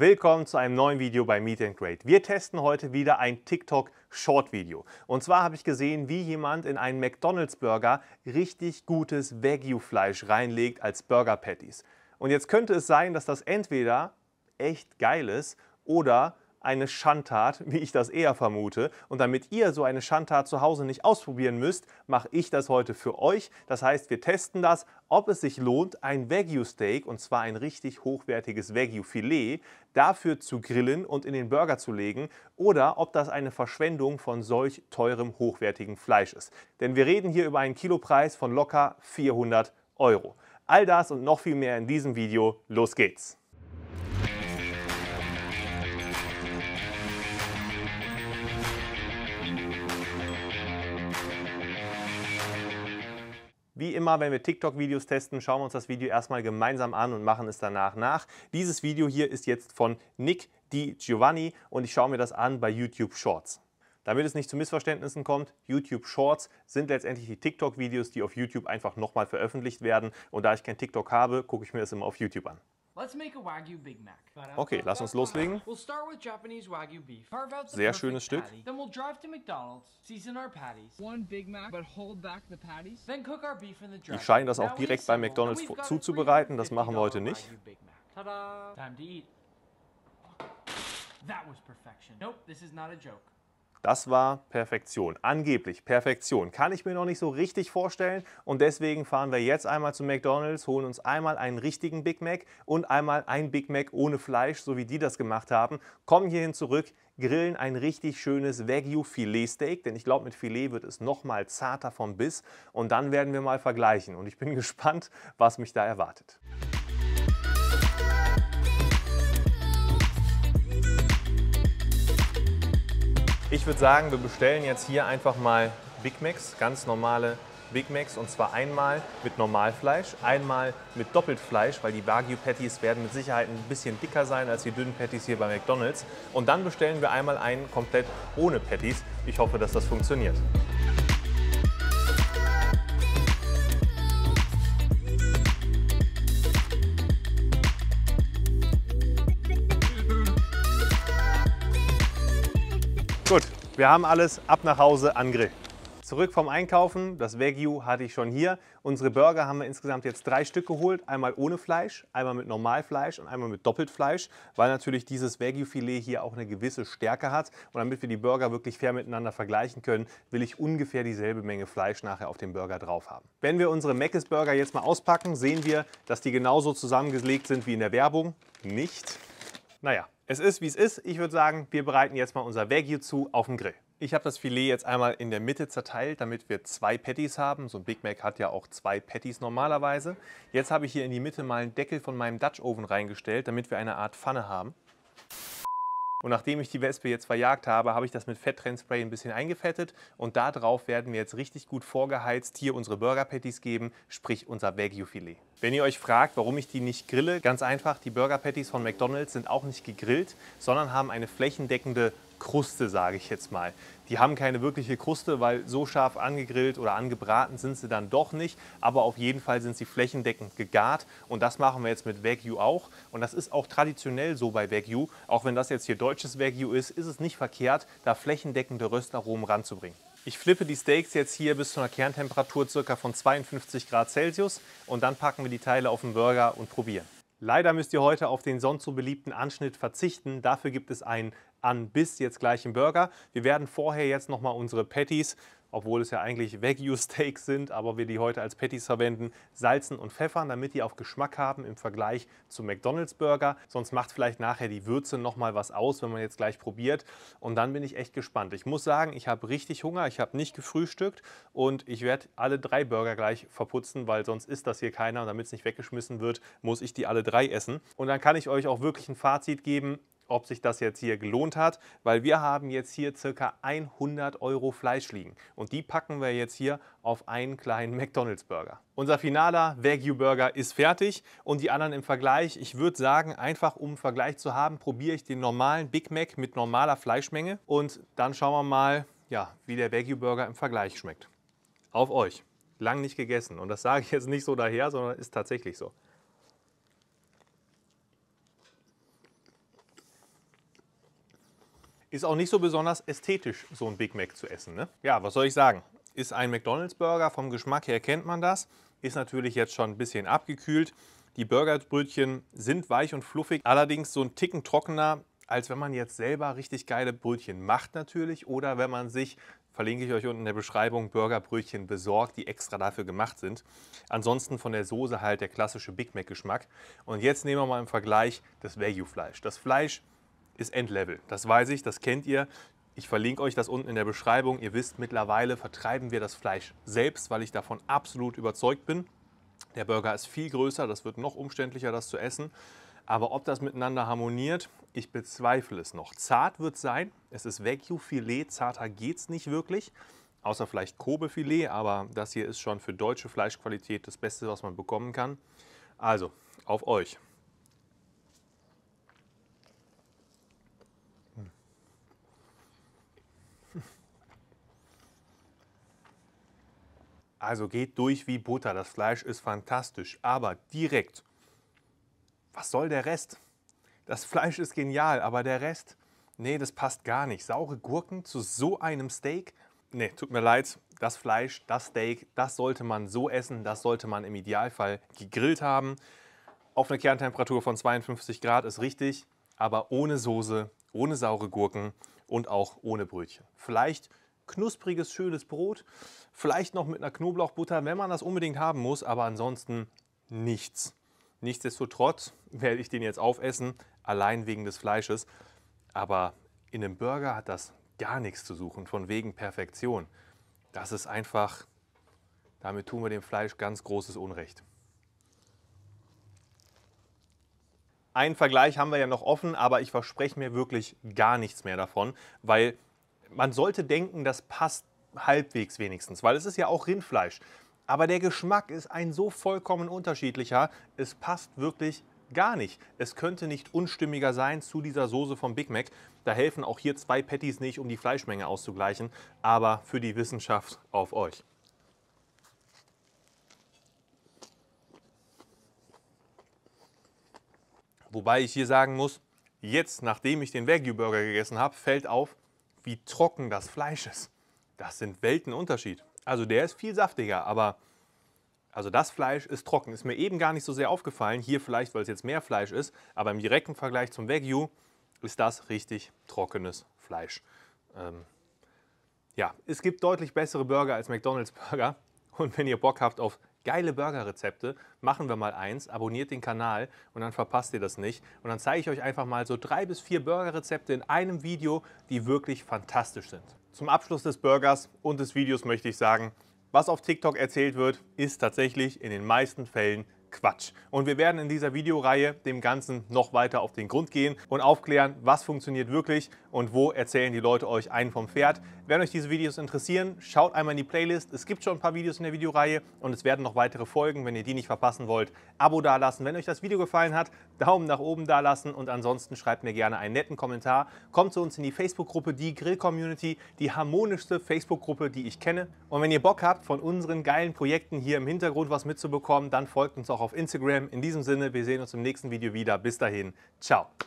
Willkommen zu einem neuen Video bei Meet and Create. Wir testen heute wieder ein TikTok Short Video. Und zwar habe ich gesehen, wie jemand in einen McDonald's Burger richtig gutes Wagyu Fleisch reinlegt als Burger Patties. Und jetzt könnte es sein, dass das entweder echt geil ist oder eine Schandtat, wie ich das eher vermute. Und damit ihr so eine Schandtat zu Hause nicht ausprobieren müsst, mache ich das heute für euch. Das heißt, wir testen das, ob es sich lohnt, ein Wagyu-Steak, und zwar ein richtig hochwertiges Wagyu-Filet, dafür zu grillen und in den Burger zu legen oder ob das eine Verschwendung von solch teurem, hochwertigem Fleisch ist. Denn wir reden hier über einen Kilopreis von locker 400 Euro. All das und noch viel mehr in diesem Video. Los geht's! Wie immer, wenn wir TikTok-Videos testen, schauen wir uns das Video erstmal gemeinsam an und machen es danach nach. Dieses Video hier ist jetzt von Nick Di Giovanni und ich schaue mir das an bei YouTube Shorts. Damit es nicht zu Missverständnissen kommt, YouTube Shorts sind letztendlich die TikTok-Videos, die auf YouTube einfach nochmal veröffentlicht werden. Und da ich kein TikTok habe, gucke ich mir das immer auf YouTube an. Okay, lass uns loslegen. Sehr schönes Stück. Die scheinen das auch direkt bei McDonald's zuzubereiten. Das machen wir heute nicht. Tada! Time to eat. That was perfection. Nope, this is not a joke. Das war Perfektion, angeblich Perfektion. Kann ich mir noch nicht so richtig vorstellen und deswegen fahren wir jetzt einmal zu McDonald's, holen uns einmal einen richtigen Big Mac und einmal ein Big Mac ohne Fleisch, so wie die das gemacht haben, kommen hierhin zurück, grillen ein richtig schönes Wagyu Steak. denn ich glaube mit Filet wird es nochmal zarter vom Biss und dann werden wir mal vergleichen und ich bin gespannt, was mich da erwartet. Ich würde sagen, wir bestellen jetzt hier einfach mal Big Macs, ganz normale Big Macs und zwar einmal mit Normalfleisch, einmal mit Doppeltfleisch, weil die Wagyu Patties werden mit Sicherheit ein bisschen dicker sein als die dünnen Patties hier bei McDonald's und dann bestellen wir einmal einen komplett ohne Patties. Ich hoffe, dass das funktioniert. Gut, wir haben alles, ab nach Hause an Grill. Zurück vom Einkaufen, das Wagyu hatte ich schon hier. Unsere Burger haben wir insgesamt jetzt drei Stück geholt. Einmal ohne Fleisch, einmal mit Normalfleisch und einmal mit Doppeltfleisch, weil natürlich dieses Wagyu-Filet hier auch eine gewisse Stärke hat. Und damit wir die Burger wirklich fair miteinander vergleichen können, will ich ungefähr dieselbe Menge Fleisch nachher auf dem Burger drauf haben. Wenn wir unsere Mc's Burger jetzt mal auspacken, sehen wir, dass die genauso zusammengelegt sind wie in der Werbung. Nicht. Naja, es ist wie es ist. Ich würde sagen, wir bereiten jetzt mal unser Wagyu zu auf dem Grill. Ich habe das Filet jetzt einmal in der Mitte zerteilt, damit wir zwei Patties haben. So ein Big Mac hat ja auch zwei Patties normalerweise. Jetzt habe ich hier in die Mitte mal einen Deckel von meinem Dutch Oven reingestellt, damit wir eine Art Pfanne haben. Und nachdem ich die Wespe jetzt verjagt habe, habe ich das mit Fetttrennspray ein bisschen eingefettet und darauf werden wir jetzt richtig gut vorgeheizt hier unsere Burger Patties geben, sprich unser Wagyu Filet. Wenn ihr euch fragt, warum ich die nicht grille, ganz einfach, die Burger Patties von McDonald's sind auch nicht gegrillt, sondern haben eine flächendeckende Kruste, sage ich jetzt mal. Die haben keine wirkliche Kruste, weil so scharf angegrillt oder angebraten sind sie dann doch nicht. Aber auf jeden Fall sind sie flächendeckend gegart und das machen wir jetzt mit Wagyu auch. Und das ist auch traditionell so bei Wagyu. Auch wenn das jetzt hier deutsches Wagyu ist, ist es nicht verkehrt, da flächendeckende Röstaromen ranzubringen. Ich flippe die Steaks jetzt hier bis zu einer Kerntemperatur circa von 52 Grad Celsius und dann packen wir die Teile auf den Burger und probieren. Leider müsst ihr heute auf den sonst so beliebten Anschnitt verzichten. Dafür gibt es einen Anbiss jetzt gleich im Burger. Wir werden vorher jetzt nochmal unsere Patties obwohl es ja eigentlich Wagyu Steaks sind, aber wir die heute als Patties verwenden, salzen und pfeffern, damit die auch Geschmack haben im Vergleich zu McDonald's Burger. Sonst macht vielleicht nachher die Würze nochmal was aus, wenn man jetzt gleich probiert. Und dann bin ich echt gespannt. Ich muss sagen, ich habe richtig Hunger, ich habe nicht gefrühstückt und ich werde alle drei Burger gleich verputzen, weil sonst isst das hier keiner. Und damit es nicht weggeschmissen wird, muss ich die alle drei essen. Und dann kann ich euch auch wirklich ein Fazit geben ob sich das jetzt hier gelohnt hat, weil wir haben jetzt hier circa 100 Euro Fleisch liegen und die packen wir jetzt hier auf einen kleinen McDonald's Burger. Unser finaler Wagyu Burger ist fertig und die anderen im Vergleich, ich würde sagen, einfach um einen Vergleich zu haben, probiere ich den normalen Big Mac mit normaler Fleischmenge und dann schauen wir mal, ja, wie der Wagyu Burger im Vergleich schmeckt. Auf euch! Lang nicht gegessen und das sage ich jetzt nicht so daher, sondern ist tatsächlich so. Ist auch nicht so besonders ästhetisch, so ein Big Mac zu essen. Ne? Ja, was soll ich sagen? Ist ein McDonald's-Burger, vom Geschmack her kennt man das. Ist natürlich jetzt schon ein bisschen abgekühlt. Die Burgerbrötchen sind weich und fluffig, allerdings so ein Ticken trockener, als wenn man jetzt selber richtig geile Brötchen macht natürlich oder wenn man sich, verlinke ich euch unten in der Beschreibung, Burgerbrötchen besorgt, die extra dafür gemacht sind. Ansonsten von der Soße halt der klassische Big Mac Geschmack. Und jetzt nehmen wir mal im Vergleich das Value Fleisch. Das Fleisch ist Endlevel. Das weiß ich, das kennt ihr. Ich verlinke euch das unten in der Beschreibung. Ihr wisst, mittlerweile vertreiben wir das Fleisch selbst, weil ich davon absolut überzeugt bin. Der Burger ist viel größer, das wird noch umständlicher, das zu essen. Aber ob das miteinander harmoniert, ich bezweifle es noch. Zart wird sein, es ist vecchio filet zarter geht es nicht wirklich. Außer vielleicht Kobe-Filet, aber das hier ist schon für deutsche Fleischqualität das Beste, was man bekommen kann. Also, auf euch. Also geht durch wie Butter, das Fleisch ist fantastisch, aber direkt. Was soll der Rest? Das Fleisch ist genial, aber der Rest, nee, das passt gar nicht. Saure Gurken zu so einem Steak? Nee, tut mir leid, das Fleisch, das Steak, das sollte man so essen, das sollte man im Idealfall gegrillt haben. Auf einer Kerntemperatur von 52 Grad ist richtig, aber ohne Soße, ohne saure Gurken und auch ohne Brötchen. Vielleicht knuspriges, schönes Brot, vielleicht noch mit einer Knoblauchbutter, wenn man das unbedingt haben muss, aber ansonsten nichts. Nichtsdestotrotz werde ich den jetzt aufessen, allein wegen des Fleisches. Aber in einem Burger hat das gar nichts zu suchen, von wegen Perfektion. Das ist einfach, damit tun wir dem Fleisch ganz großes Unrecht. Einen Vergleich haben wir ja noch offen, aber ich verspreche mir wirklich gar nichts mehr davon, weil man sollte denken, das passt halbwegs wenigstens, weil es ist ja auch Rindfleisch. Aber der Geschmack ist ein so vollkommen unterschiedlicher, es passt wirklich gar nicht. Es könnte nicht unstimmiger sein zu dieser Soße vom Big Mac. Da helfen auch hier zwei Patties nicht, um die Fleischmenge auszugleichen, aber für die Wissenschaft auf euch. Wobei ich hier sagen muss, jetzt, nachdem ich den Wagyu Burger gegessen habe, fällt auf, wie trocken das Fleisch ist. Das sind Weltenunterschied. Also der ist viel saftiger, aber also das Fleisch ist trocken. Ist mir eben gar nicht so sehr aufgefallen. Hier vielleicht, weil es jetzt mehr Fleisch ist, aber im direkten Vergleich zum Wagyu ist das richtig trockenes Fleisch. Ähm, ja, es gibt deutlich bessere Burger als McDonald's Burger. Und wenn ihr Bock habt auf geile Burgerrezepte. Machen wir mal eins, abonniert den Kanal und dann verpasst ihr das nicht. Und dann zeige ich euch einfach mal so drei bis vier Burgerrezepte in einem Video, die wirklich fantastisch sind. Zum Abschluss des Burgers und des Videos möchte ich sagen, was auf TikTok erzählt wird, ist tatsächlich in den meisten Fällen Quatsch. Und wir werden in dieser Videoreihe dem Ganzen noch weiter auf den Grund gehen und aufklären, was funktioniert wirklich und wo erzählen die Leute euch einen vom Pferd. Wenn euch diese Videos interessieren, schaut einmal in die Playlist. Es gibt schon ein paar Videos in der Videoreihe und es werden noch weitere folgen. Wenn ihr die nicht verpassen wollt, Abo dalassen. Wenn euch das Video gefallen hat, Daumen nach oben dalassen und ansonsten schreibt mir gerne einen netten Kommentar. Kommt zu uns in die Facebook-Gruppe, die Grill-Community, die harmonischste Facebook-Gruppe, die ich kenne. Und wenn ihr Bock habt, von unseren geilen Projekten hier im Hintergrund was mitzubekommen, dann folgt uns auch auf Instagram. In diesem Sinne, wir sehen uns im nächsten Video wieder. Bis dahin, ciao.